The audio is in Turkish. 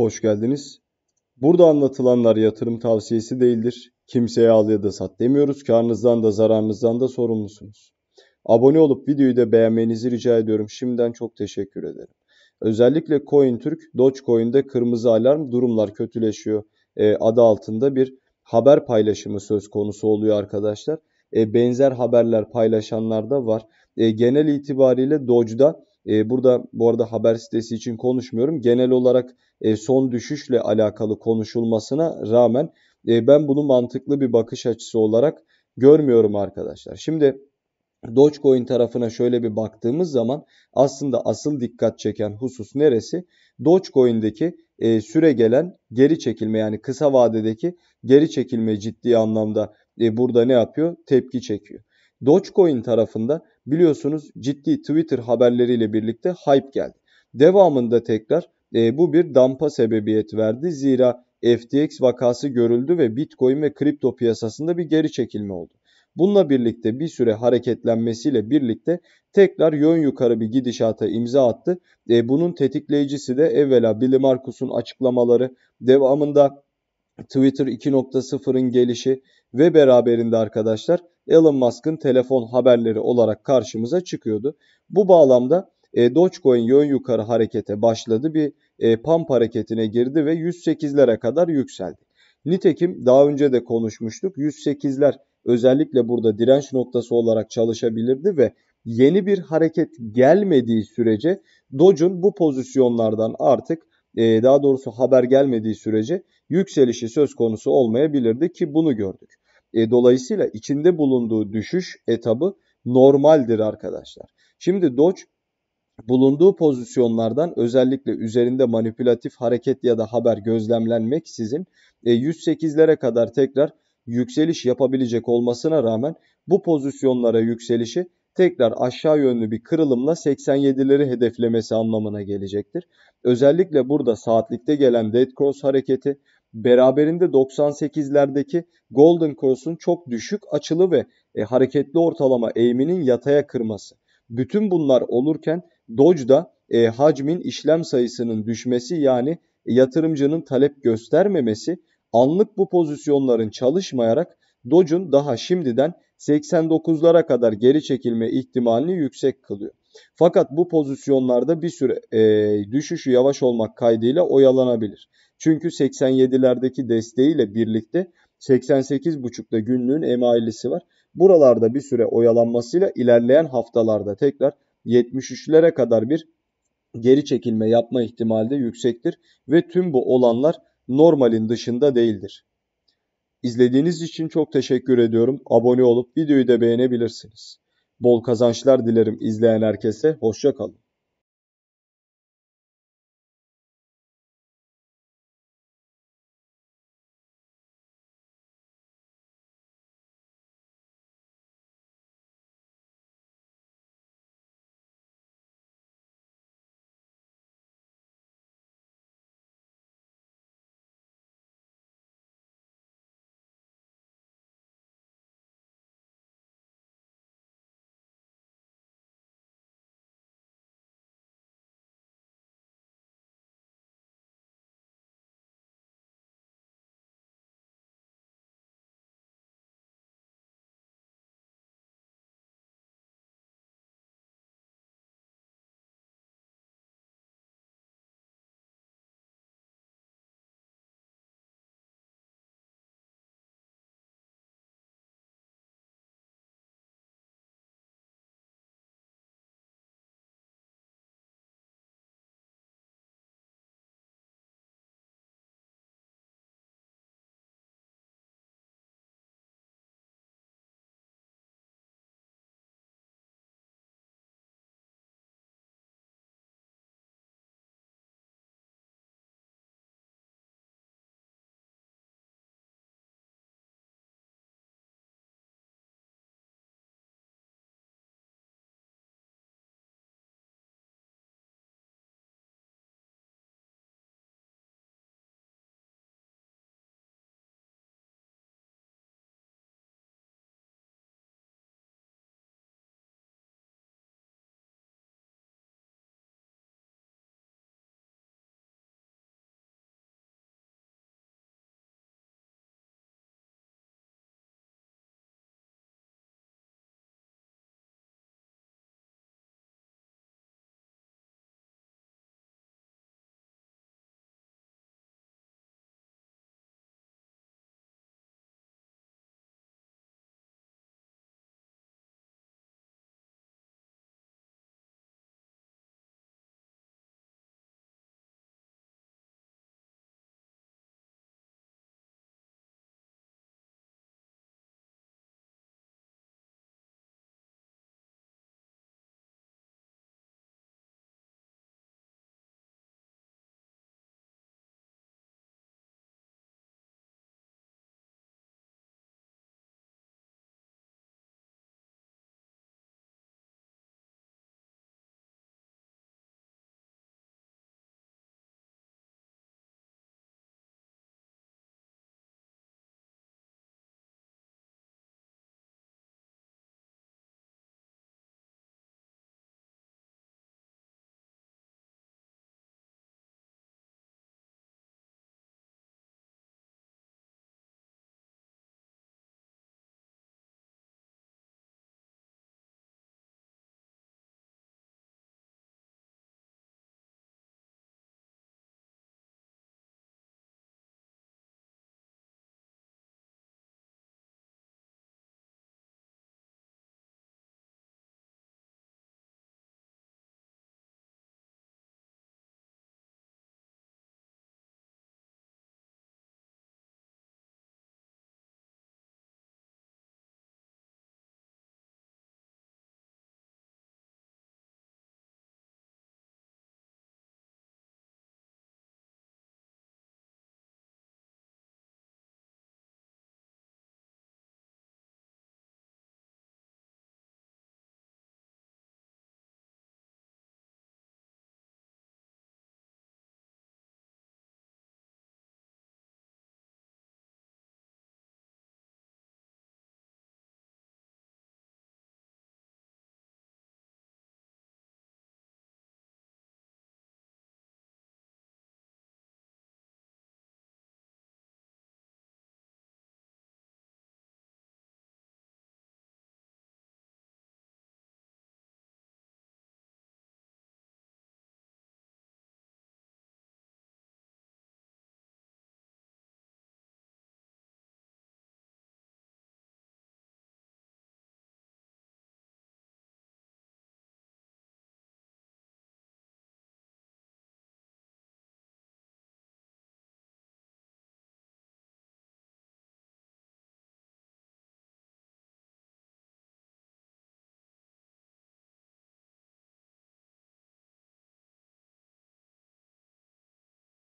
Hoş geldiniz. Burada anlatılanlar yatırım tavsiyesi değildir. Kimseye al ya da sat demiyoruz. Karnınızdan da zararınızdan da sorumlusunuz. Abone olup videoyu da beğenmenizi rica ediyorum. Şimdiden çok teşekkür ederim. Özellikle CoinTürk, Dogecoin'de kırmızı alarm durumlar kötüleşiyor e, adı altında bir haber paylaşımı söz konusu oluyor arkadaşlar. E, benzer haberler paylaşanlar da var. E, genel itibariyle Doge'da ee, burada bu arada haber sitesi için konuşmuyorum. Genel olarak e, son düşüşle alakalı konuşulmasına rağmen e, ben bunu mantıklı bir bakış açısı olarak görmüyorum arkadaşlar. Şimdi Dogecoin tarafına şöyle bir baktığımız zaman aslında asıl dikkat çeken husus neresi? Dogecoin'deki e, süre gelen geri çekilme yani kısa vadedeki geri çekilme ciddi anlamda burada ne yapıyor? Tepki çekiyor. Dogecoin tarafında biliyorsunuz ciddi Twitter haberleriyle birlikte hype geldi. Devamında tekrar e, bu bir dampa sebebiyet verdi. Zira FTX vakası görüldü ve Bitcoin ve kripto piyasasında bir geri çekilme oldu. Bununla birlikte bir süre hareketlenmesiyle birlikte tekrar yön yukarı bir gidişata imza attı. E, bunun tetikleyicisi de evvela Billy Marcus'un açıklamaları, devamında Twitter 2.0'ın gelişi, ve beraberinde arkadaşlar Elon Musk'ın telefon haberleri olarak karşımıza çıkıyordu. Bu bağlamda e, Dogecoin yön yukarı harekete başladı. Bir e, pump hareketine girdi ve 108'lere kadar yükseldi. Nitekim daha önce de konuşmuştuk. 108'ler özellikle burada direnç noktası olarak çalışabilirdi ve yeni bir hareket gelmediği sürece Doge'un bu pozisyonlardan artık e, daha doğrusu haber gelmediği sürece yükselişi söz konusu olmayabilirdi ki bunu gördük. E, dolayısıyla içinde bulunduğu düşüş etabı normaldir arkadaşlar. Şimdi Doge bulunduğu pozisyonlardan özellikle üzerinde manipülatif hareket ya da haber gözlemlenmek sizin e, 108'lere kadar tekrar yükseliş yapabilecek olmasına rağmen bu pozisyonlara yükselişi tekrar aşağı yönlü bir kırılımla 87'leri hedeflemesi anlamına gelecektir. Özellikle burada saatlikte gelen dead cross hareketi Beraberinde 98'lerdeki Golden Cross'un çok düşük açılı ve e, hareketli ortalama eğiminin yataya kırması. Bütün bunlar olurken Dodge'da e, hacmin işlem sayısının düşmesi yani yatırımcının talep göstermemesi anlık bu pozisyonların çalışmayarak Dodge'un daha şimdiden 89'lara kadar geri çekilme ihtimalini yüksek kılıyor. Fakat bu pozisyonlarda bir süre e, düşüşü yavaş olmak kaydıyla oyalanabilir. Çünkü 87'lerdeki desteğiyle birlikte 88.5'da günlüğün emailisi var. Buralarda bir süre oyalanmasıyla ilerleyen haftalarda tekrar 73'lere kadar bir geri çekilme yapma ihtimali de yüksektir ve tüm bu olanlar normalin dışında değildir. İzlediğiniz için çok teşekkür ediyorum. Abone olup videoyu da beğenebilirsiniz. Bol kazançlar dilerim izleyen herkese. Hoşçakalın.